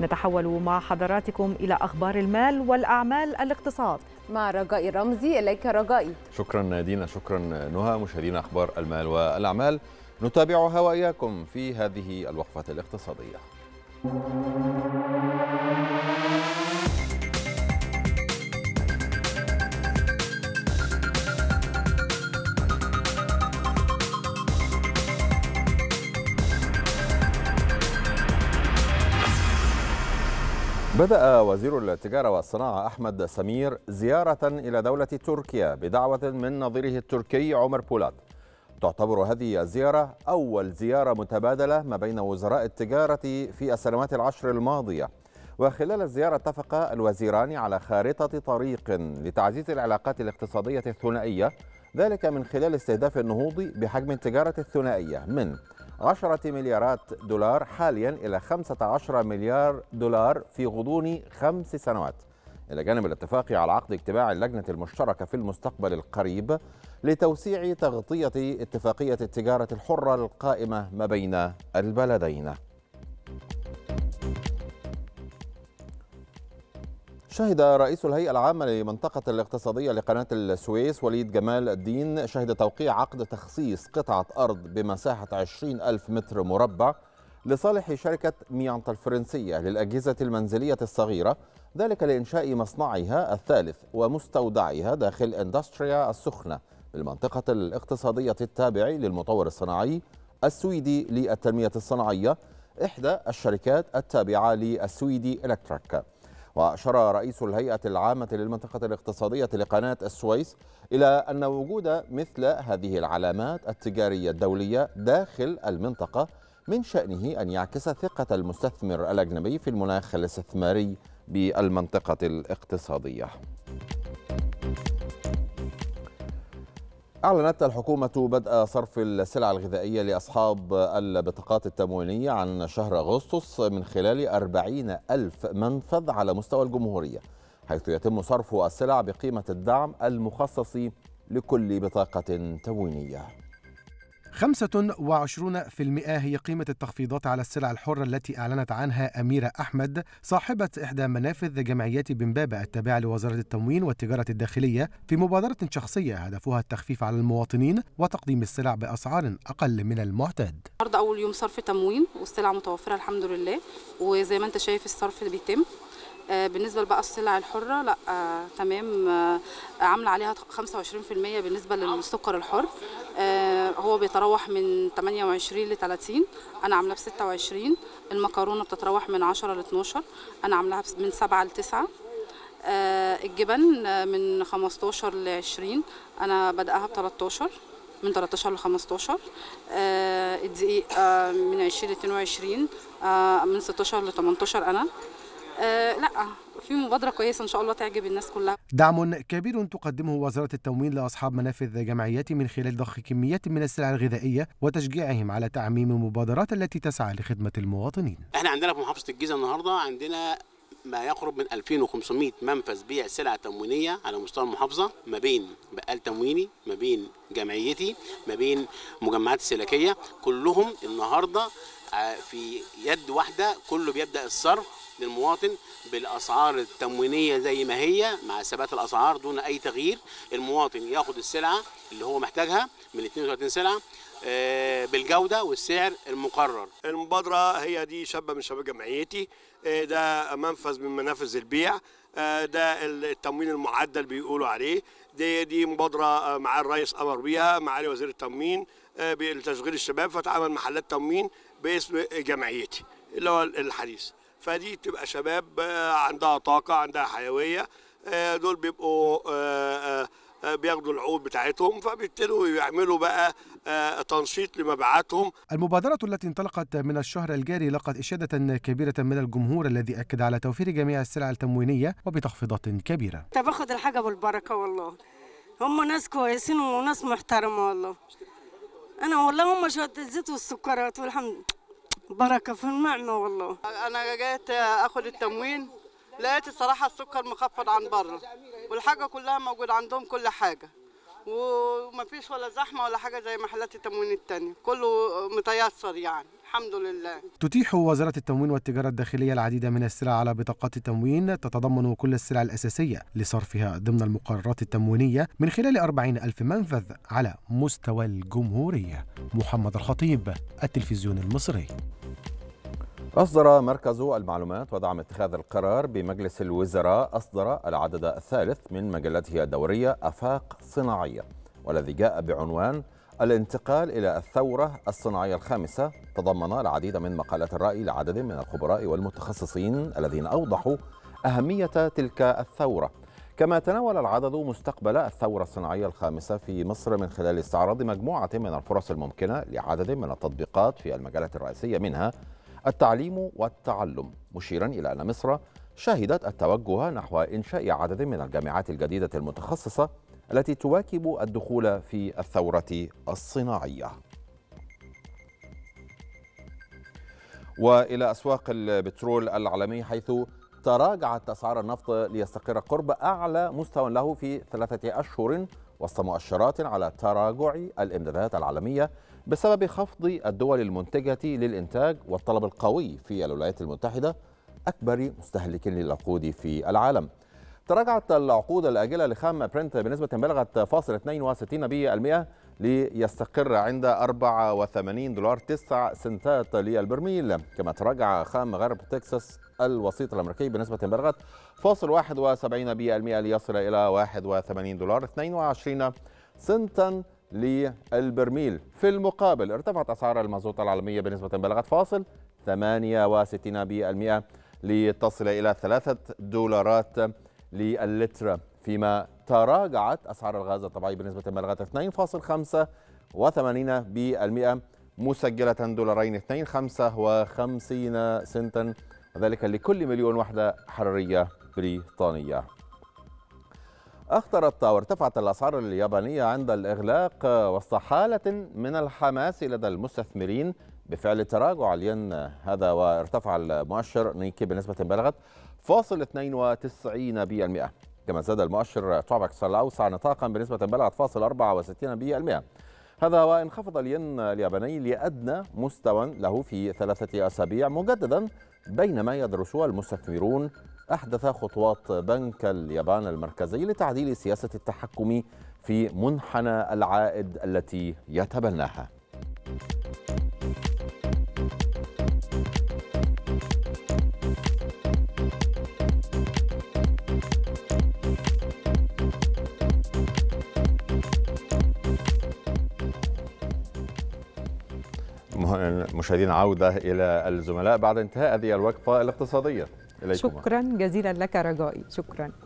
نتحول مع حضراتكم إلى أخبار المال والأعمال الاقتصاد مع رجاء رمزي إليك رجائي شكرا نادينا شكرا نهى مشاهدينا أخبار المال والأعمال نتابعها وإياكم في هذه الوقفة الاقتصادية بدأ وزير التجارة والصناعة أحمد سمير زيارة إلى دولة تركيا بدعوة من نظيره التركي عمر بولاد تعتبر هذه الزيارة أول زيارة متبادلة ما بين وزراء التجارة في السنوات العشر الماضية وخلال الزيارة اتفق الوزيران على خارطة طريق لتعزيز العلاقات الاقتصادية الثنائية ذلك من خلال استهداف النهوض بحجم التجارة الثنائية من 10 مليارات دولار حاليا إلى 15 مليار دولار في غضون خمس سنوات إلى جانب الاتفاق على عقد اجتماع اللجنة المشتركة في المستقبل القريب لتوسيع تغطية اتفاقية التجارة الحرة القائمة ما بين البلدين شهد رئيس الهيئة العامة لمنطقة الاقتصادية لقناة السويس وليد جمال الدين شهد توقيع عقد تخصيص قطعة أرض بمساحة 20 ألف متر مربع لصالح شركة ميانتا الفرنسية للأجهزة المنزلية الصغيرة ذلك لإنشاء مصنعها الثالث ومستودعها داخل اندستريا السخنة بالمنطقة الاقتصادية التابع للمطور الصناعي السويدي للتنمية الصناعية إحدى الشركات التابعة للسويدي إلكتريك وأشار رئيس الهيئة العامة للمنطقة الاقتصادية لقناة السويس إلى أن وجود مثل هذه العلامات التجارية الدولية داخل المنطقة من شأنه أن يعكس ثقة المستثمر الأجنبي في المناخ الاستثماري بالمنطقة الاقتصادية أعلنت الحكومة بدء صرف السلع الغذائية لأصحاب البطاقات التموينية عن شهر أغسطس من خلال 40 ألف منفذ على مستوى الجمهورية حيث يتم صرف السلع بقيمة الدعم المخصص لكل بطاقة تموينية 25% هي قيمة التخفيضات على السلع الحرة التي أعلنت عنها أميرة أحمد صاحبة إحدى منافذ جمعيات بمبابة التابعة لوزارة التموين والتجارة الداخلية في مبادرة شخصية هدفها التخفيف على المواطنين وتقديم السلع بأسعار أقل من المعتاد. النهارده أول يوم صرف تموين والسلع متوفرة الحمد لله وزي ما أنت شايف الصرف بيتم آه، بالنسبه لبقى السلع الحره لا آه، تمام آه، عامله عليها 25% بالنسبه للسكر الحر هو بيتراوح من 28 ل 30 انا عاملاه ب 26 المكرونه بتتراوح من 10 ل 12 انا عاملاها من 7 ل 9 آه، الجبن آه، من 15 ل 20 انا بدأها ب 13 من 13 ل 15 آه، الدقيق من 20 ل 22 من 16 ل 18 انا آه، لا في مبادرة كويسة إن شاء الله تعجب الناس كلها دعم كبير تقدمه وزارة التموين لأصحاب منافذ جمعيات من خلال ضخ كميات من السلع الغذائية وتشجيعهم على تعميم المبادرات التي تسعى لخدمة المواطنين احنا عندنا في محافظة الجيزة النهاردة عندنا ما يقرب من 2500 منفذ بيع سلع تموينيه على مستوى المحافظه ما بين بقال تمويني ما بين جمعيتي ما بين مجمعات السلكيه كلهم النهارده آه، في يد واحده كله بيبدا الصرف للمواطن بالاسعار التموينيه زي ما هي مع ثبات الاسعار دون اي تغيير المواطن ياخد السلعه اللي هو محتاجها من 32 سلعه آه، بالجوده والسعر المقرر. المبادره هي دي شابه من شباب جمعيتي آه، ده منفذ من منافذ البيع ده التموين المعدل بيقولوا عليه دي دي مبادره مع الرئيس امر بيها معالي وزير التموين لتشغيل الشباب فتعمل محلات تموين باسم جمعيتي اللي هو الحديث فدي تبقى شباب آه، عندها طاقه عندها حيويه آه، دول بيبقوا آه، بياخدوا العقود بتاعتهم فبيبتدوا يعملوا بقى تنشيط لمبيعاتهم المبادرة التي انطلقت من الشهر الجاري لقت إشادة كبيرة من الجمهور الذي أكد على توفير جميع السلع التموينية وبتخفيضات كبيرة تباخد الحاجة بالبركة والله هم ناس كويسين وناس محترمة والله انا والله هم شويه الزيت والسكرات والحمد بركه في النعمه والله انا جيت اخد التموين لقيت الصراحه السكر مخفض عن بره والحاجه كلها موجوده عندهم كل حاجه ومفيش ولا زحمه ولا حاجه زي محلات التموين التانية كله متيسر يعني الحمد لله تتيح وزارة التموين والتجارة الداخلية العديد من السلع على بطاقات التموين تتضمن كل السلع الأساسية لصرفها ضمن المقررات التموينية من خلال 40 ألف منفذ على مستوى الجمهورية محمد الخطيب التلفزيون المصري أصدر مركز المعلومات ودعم اتخاذ القرار بمجلس الوزراء أصدر العدد الثالث من مجلته الدورية أفاق صناعية والذي جاء بعنوان الانتقال إلى الثورة الصناعية الخامسة تضمن العديد من مقالات الرأي لعدد من الخبراء والمتخصصين الذين أوضحوا أهمية تلك الثورة كما تناول العدد مستقبل الثورة الصناعية الخامسة في مصر من خلال استعراض مجموعة من الفرص الممكنة لعدد من التطبيقات في المجالات الرئيسية منها التعليم والتعلم مشيرا إلى أن مصر شهدت التوجه نحو إنشاء عدد من الجامعات الجديدة المتخصصة التي تواكب الدخول في الثورة الصناعية وإلى أسواق البترول العالمي حيث تراجعت أسعار النفط ليستقر قرب أعلى مستوى له في ثلاثة أشهر وسط مؤشرات على تراجع الإمدادات العالمية بسبب خفض الدول المنتجة للإنتاج والطلب القوي في الولايات المتحدة أكبر مستهلك للعقود في العالم تراجعت العقود الآجلة لخام برنت بنسبة بلغت فاصل 62% ليستقر عند 84 دولار 9 سنتات للبرميل كما تراجع خام غرب تكساس الوسيط الأمريكي بنسبة بلغت فاصل 71% ليصل إلى 81 دولار 22 سنتا للبرميل في المقابل ارتفعت أسعار المازوت العالمية بنسبة بلغت فاصل 68% لتصل إلى 3 دولارات للتر فيما تراجعت أسعار الغاز الطبيعي بنسبة بلغت 2.85% مسجلة دولارين 2.55 سنتا وذلك لكل مليون وحدة حرارية بريطانية أخطرت وارتفعت الأسعار اليابانية عند الإغلاق وسط حالة من الحماس لدى المستثمرين بفعل تراجع الين هذا وارتفع المؤشر نيكي بنسبة بلغت فاصل 92% كما زاد المؤشر توبكس الأوسع نطاقا بنسبة بلغت فاصل 64% هذا وانخفض الين الياباني لأدنى مستوى له في ثلاثة أسابيع مجددا بينما يدرس المستثمرون أحدث خطوات بنك اليابان المركزي لتعديل سياسة التحكم في منحنى العائد التي يتبناها المشاهدين عودة إلى الزملاء بعد انتهاء هذه الوقفة الاقتصادية إليكم. شكرا جزيلا لك رجائي شكرا